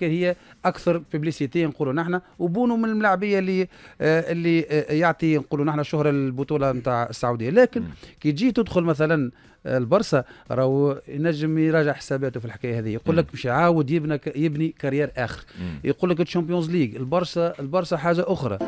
كان هي اكثر بيبليسيتي نقولوا نحن وبونو من الملاعبيه اللي آه اللي آه يعطي نقولوا نحن شهره البطوله نتاع السعوديه لكن كي تجي تدخل مثلا آه، البرسا راهو ينجم يراجع حساباته في الحكايه هذه يقول لك مش يعاود يبني يبني كارير اخر يقول لك الشامبيونز ليج البرسا البرسا حاجه اخرى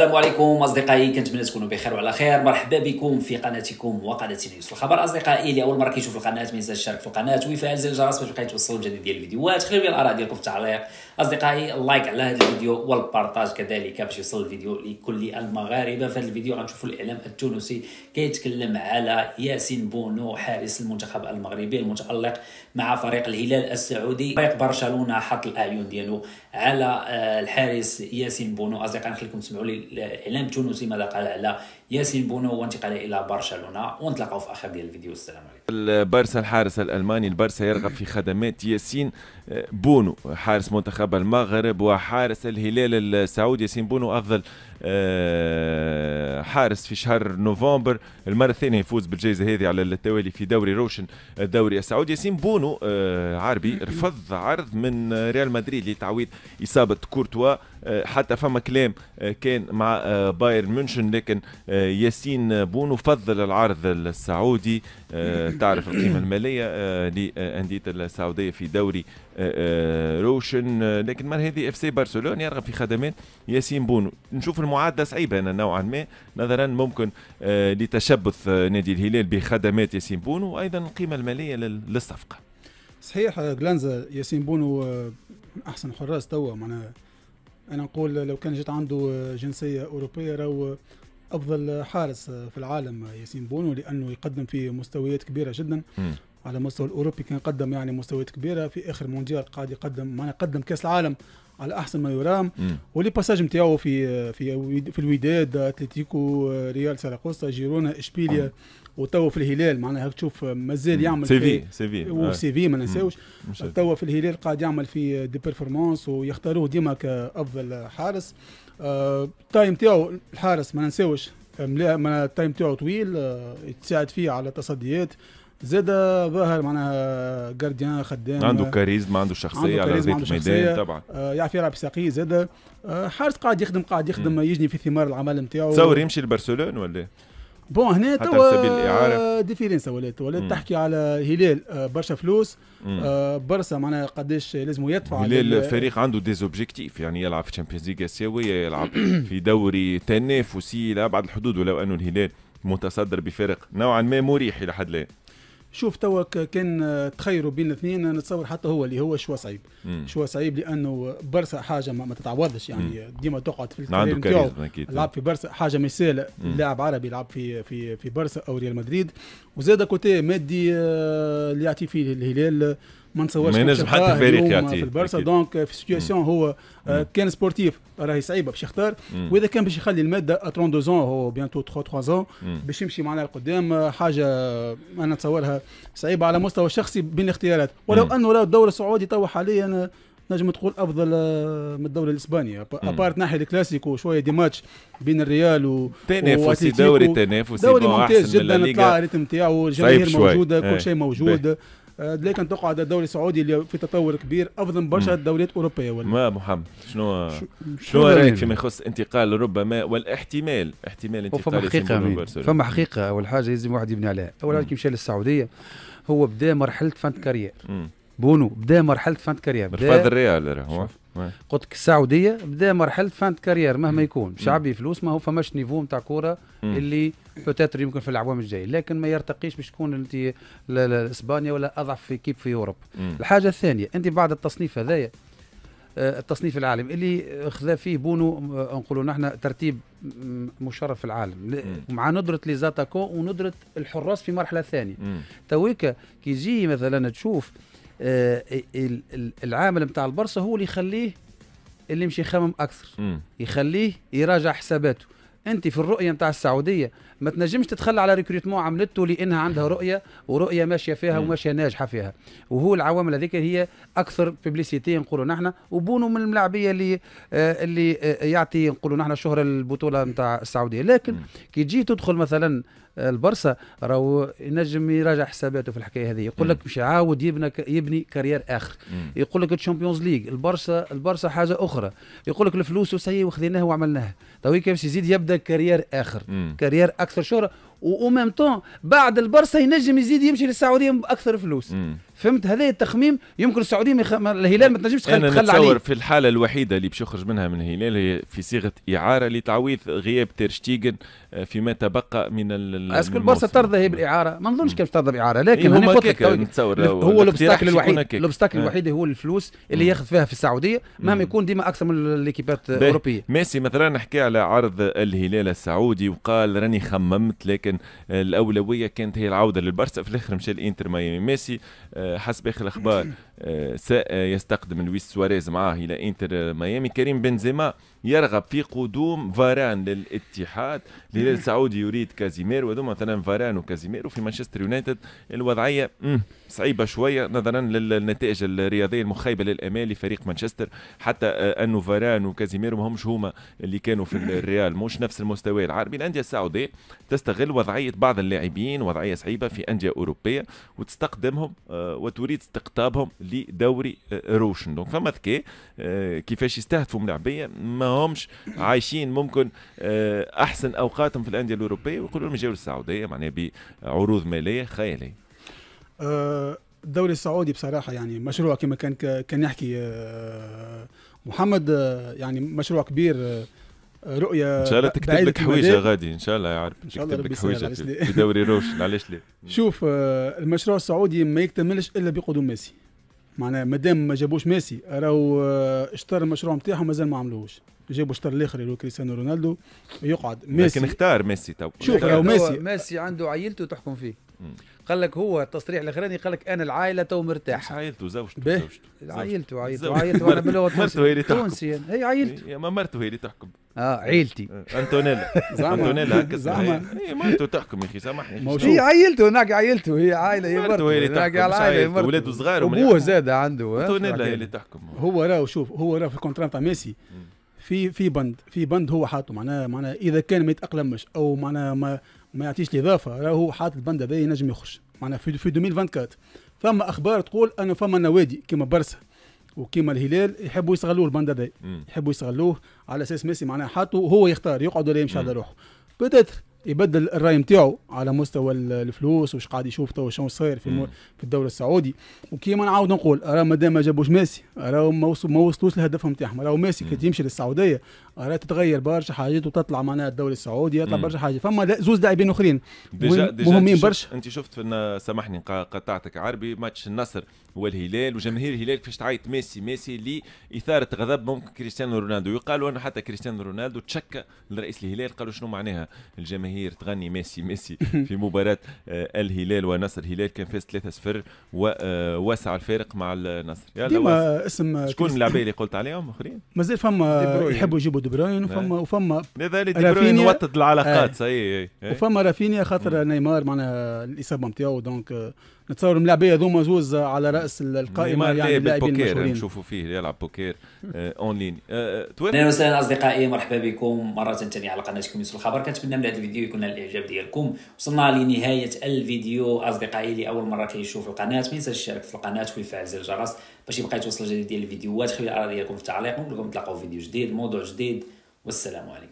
السلام عليكم اصدقائي كنتمنى تكونوا بخير وعلى خير مرحبا بكم في قناتكم وقناه نيوز الخبر اصدقائي اللي اول مره كيشوف القناه ما ينساش يشارك في القناه ويفعل زر الجرس باش يبقى توصلوا الجديد ديال الفيديوهات خليو لي الاراء ديالكم في التعليق اصدقائي اللايك على هذا الفيديو والبارطاج كذلك باش يوصل الفيديو لكل المغاربه في هذا الفيديو غنشوفوا الاعلام التونسي كيتكلم على ياسين بونو حارس المنتخب المغربي المتالق مع فريق الهلال السعودي فريق برشلونه حط الاعين ديالو على آه، الحارس ياسين بونو اصدقائي نخليكم تسمعوا لي الاعلام التونسي ماذا قال على ياسين بونو وانتقال الى برشلونه ونتلاقاو في اخر ديال الفيديو السلام عليكم البارسا الحارس الالماني البارسا يرغب في خدمات ياسين آه، بونو حارس منتخب المغرب وحارس الهلال السعودي ياسين بونو افضل آه، حارس في شهر نوفمبر المره الثانيه يفوز بالجائزه هذه على التوالي في دوري روشن الدوري السعودي ياسين بونو آه، عربي رفض عرض من ريال مدريد لتعويض اصابه كورتوا آه، حتى فما كلام آه، كان مع آه، بايرن ميونشن لكن ياسين بونو فضل العرض السعودي تعرف القيمه الماليه لأندية السعوديه في دوري روشن لكن مر هذه اف سي برشلونه يرغب في خدمات ياسين بونو نشوف المعادله صعيبه نوعا ما نظرا ممكن لتشبث نادي الهلال بخدمات ياسين بونو وايضا القيمه الماليه للصفقه صحيح جلانزا ياسين بونو احسن حراس توا معناها انا نقول لو كان جات عنده جنسيه اوروبيه راهو افضل حارس في العالم ياسين بونو لانه يقدم في مستويات كبيره جدا مم. على مستوى الاوروبي كان قدم يعني مستويات كبيره في اخر مونديال قاعد يقدم معنا قدم كاس العالم على احسن ما يرام ولي باساج نتاعو في في في الوداد اتلتيكو ريال ساراغوسا جيرونا اشبيليا مم. وتوا في الهلال معناها تشوف مازال يعمل سي سي في في وسي آه. في ما ننساوش توا في الهلال قاعد يعمل في دي بيرفورمانس ويختاروه ديما كافضل حارس التايم آه، تاعو الحارس ما ننساوش التايم تاعو طويل آه، يتساعد فيه على التصديات زاد ظاهر معناها جارديان خدام عنده كاريزما عنده شخصيه على زيت الميدان طبعا آه يعرف يلعب ساقيه زاد آه حارس قاعد يخدم قاعد يخدم يجني في ثمار العمل نتاعو تصور يمشي لبرشلونه ولا إيه؟ بون هنا توا ديفيرنس ولات ولات تحكي على هلال آه، برشا فلوس آه، برشا معناها قداش لازم يدفع هلال فريق عنده ديزوبجيكتيف يعني يلعب في تشامبيونز ليغ اسيويه يلعب في دوري تنافسي لابعد الحدود ولو انه الهلال متصدر بفارق نوعا ما مريح الى حد الان شوف توا كان تخيروا بين الاثنين نتصور حتى هو اللي هو شوى صعيب شوى صعيب لانه برسا حاجه ما, ما تتعوضش يعني ديما تقعد في الكارير نتاعو لعب في برسا حاجه مش لاعب عربي يلعب في في في برسا او ريال مدريد وزاد كوتي مادي آه، اللي يعطي فيه الهلال ما نصورش ما ينجم حتى فريق يعطيه في البرسا دونك في سيتياسيون هو آه، كان سبورتيف راهي صعيبه باش يختار واذا كان باش يخلي الماده 32 زون هو بيانتو 33 زون باش يمشي معنا لقدام آه، حاجه انا نتصورها صعيبه على مستوى شخصي بين الاختيارات ولو انه الدور الدوري السعودي تو حاليا آه، نجم تقول افضل من الدوري الاسباني ابارت ناحيه الكلاسيكو شويه دي ماتش بين الريال و تنافسي دوري تنافسي دوري ممتاز جدا طلع الريتم نتاعو الجماهير موجوده كل إيه. شيء موجود ليه ان تقعد الدوري السعودي اللي في تطور كبير افضل برشا دوريات اوروبيه ولا ما محمد شنو شنو رايك فيما يخص انتقال ربما والاحتمال احتمال انتقال فما حقيقه فما حقيقه اول حاجه لازم واحد يبني عليها اول حاجه كي مشى للسعوديه هو بدا مرحله فانت كارير بونو بدا مرحله فانت كارير بدا رفض الريال قلت لك السعوديه بدا مرحله فانت كارير مهما يكون شعبي فلوس ما هو فماش نيفو نتاع كوره اللي بوتيتر يمكن في الاعوام الجايه لكن ما يرتقيش باش تكون انت اسبانيا ولا اضعف كيب في اوروب الحاجه الثانيه انت بعد التصنيف هذايا آه، التصنيف العالمي اللي خذا فيه بونو آه، نقولوا نحن ترتيب مشرف في العالم مع ندره لي وندره الحراس في مرحله ثانيه تويكا كي يجي مثلا تشوف آه، العامل نتاع البرصة هو اللي يخليه اللي يمشي يخمم اكثر يخليه يراجع حساباته انت في الرؤيه نتاع السعوديه ما تنجمش تتخلى على ريكروتمون عملته لانها عندها رؤيه ورؤيه ماشيه فيها وماشيه ناجحه فيها وهو العوامل هذيك هي اكثر بيبليسيتي نقولوا نحن وبونو من الملاعبيه اللي آه اللي آه يعطي نقولوا نحن شهره البطوله نتاع السعوديه لكن كي تجي تدخل مثلا البرسا راهو ينجم يراجع حساباته في الحكايه هذه يقول لك مش يعاود يبنى يبني كارير اخر يقول لك الشامبيونز ليج البرسا البرسا حاجه اخرى يقول لك الفلوس وسي وخذيناها وعملناها تو طيب كيفاش يزيد يبدا كارير اخر كارير اكثر شهره وميم طون بعد البرسا ينجم يزيد يمشي للسعوديه باكثر فلوس فهمت هذا التخميم يمكن السعوديه مخ... الهلال ما تنجمش تخلي انا نتصور في الحاله الوحيده اللي باش يخرج منها من الهلال هي في صيغه اعاره لتعويض غياب تيرشتيجن آه، فيما تبقى من ال اسكو البورصه ترضى هي بالاعاره ما نظنش كيفاش ترضى بالاعاره لكن هو إيه، نتصور هو الاوبستاكل الوحيد الاوبستاكل آه. الوحيد هو الفلوس اللي ياخذ فيها في السعوديه مهما يكون ديما اكثر من الاكيبات الاوروبيه ميسي مثلا نحكي على عرض الهلال السعودي وقال راني خممت لكن الاولويه كانت هي العوده للبرصه في الاخر مشى الانتر ميامي ميسي آه، حسب اخر الاخبار آه، سيستقدم لويس سواريز معاه الى انتر ميامي كريم بنزيما يرغب في قدوم فاران للاتحاد الهلال السعودي يريد كازيميرو وذوما مثلا فاران وكازيميرو في مانشستر يونايتد الوضعيه صعيبه شويه نظرا للنتائج الرياضيه المخيبه للامال لفريق مانشستر حتى آه، انه فاران وكازيميرو همش هما اللي كانوا في الريال مش نفس المستوى العربي الانديه السعوديه تستغل وضعيه بعض اللاعبين وضعيه صعيبه في انديه اوروبيه وتستقدمهم آه، وتريد استقطابهم لدوري آه، روشن دونك فما ذكاء آه، كيفاش يستهدفوا ملاعبيه ما همش عايشين ممكن آه، احسن اوقاتهم في الانديه الاوروبيه ويقولوا لهم جاوا للسعوديه معناها بعروض ماليه خياليه الدوري السعودي بصراحه يعني مشروع كما كان كان يحكي محمد يعني مشروع كبير رؤيه ان شاء الله تكتب لك حويجه غادي ان شاء الله يا عارف ان شاء الله تكتب لك حويجه في دوري روشن علاش لا شوف آه، المشروع السعودي ما يكتملش الا بقدوم ميسي معناها مادام ما جابوش ميسي راهو آه، اشترى المشروع نتاعهم مازال ما عملوهوش جابوا اشترى الاخر اللي هو كريستيانو رونالدو يقعد ميسي لكن اختار ميسي تو شوف ميسي ميسي عنده عائلته تحكم فيه قال لك هو التصريح الاخراني قال لك انا العائله تو مرتاح عائلته زوجته زوجته عائلته عائلته عائلته انا بلغه مرته هي اللي تحكم تونسي هي عائلته ما مرته هي اللي تحكم اه عيلتي آه، انتونيلا انتونيلا هكا زعما هي مرته تحكم يا اخي سامحني هي عائلته هناك عائلته هي عائله هي مرته هي اللي تحكم ولاده صغار وابوه زاد عنده انتونيلا هي اللي تحكم هو راه شوف هو راه في الكونتران تاع ميسي في في بند في بند هو حاطه معناه معناه اذا كان ما يتاقلمش او معناه ما ما يعطيش الاضافه راهو حاط البند هذا ينجم يخرج معناها في, 2024 فما اخبار تقول انه فما نوادي كيما برسا وكيما الهلال يحبوا يستغلوه البند هذا يحبوا يستغلوه على اساس ميسي معناها حاطه هو يختار يقعد ولا يمشي على روحه بدات يبدل الراي نتاعو على مستوى الفلوس واش قاعد يشوف تو شنو صاير في مم. في الدوري السعودي وكيما نعاود نقول راه مادام ما جابوش ميسي راه ما وصلوش لهدفهم نتاعهم راه ميسي كي يمشي للسعوديه راه تتغير برشا حاجات وتطلع معناها الدوري السعودي يطلع برشا حاجات فما زوز لاعبين اخرين مهمين برشا انت شفت فينا سامحني قطعتك عربي ماتش النصر والهلال وجماهير الهلال كيفاش تعيط ميسي ميسي لاثاره غضب ممكن كريستيانو رونالدو يقالوا انه حتى كريستيانو رونالدو تشكى لرئيس الهلال قالوا شنو معناها الجماهير الجماهير تغني ميسي ميسي في مباراة آه، الهلال ونصر الهلال كان فاز 3-0 ووسع آه، الفارق مع النصر ديما اسم شكون اللعبة اللي قلت عليهم اخرين؟ مازال فما يحبوا يجيبوا دي بروين نعم. وفما وفما بروين وطد العلاقات آه. صحيح إيه. وفما رافينيا خاطر نيمار معناها الاصابة نتاعو دونك نتصور الملاعبيه هذوما زوز على راس القائمه يعني اللاعبين بوكير يعني نشوفوا فيه يلعب بوكير اون لين اهلا وسهلا اصدقائي مرحبا بكم مره ثانيه على قناتكم يوسف الخبر كنتمنى من هذا الفيديو الفيديو يكون على الاعجاب ديالكم وصلنا لنهايه الفيديو اصدقائي اللي اول مره كيشوف القناه ما ينساش يشارك في القناه ويفعل زر الجرس باش يبقى يتوصل جديد ديال الفيديوهات خلي الاراء ديالكم في التعليق ونقول لكم نتلاقاو في فيديو جديد موضوع جديد والسلام عليكم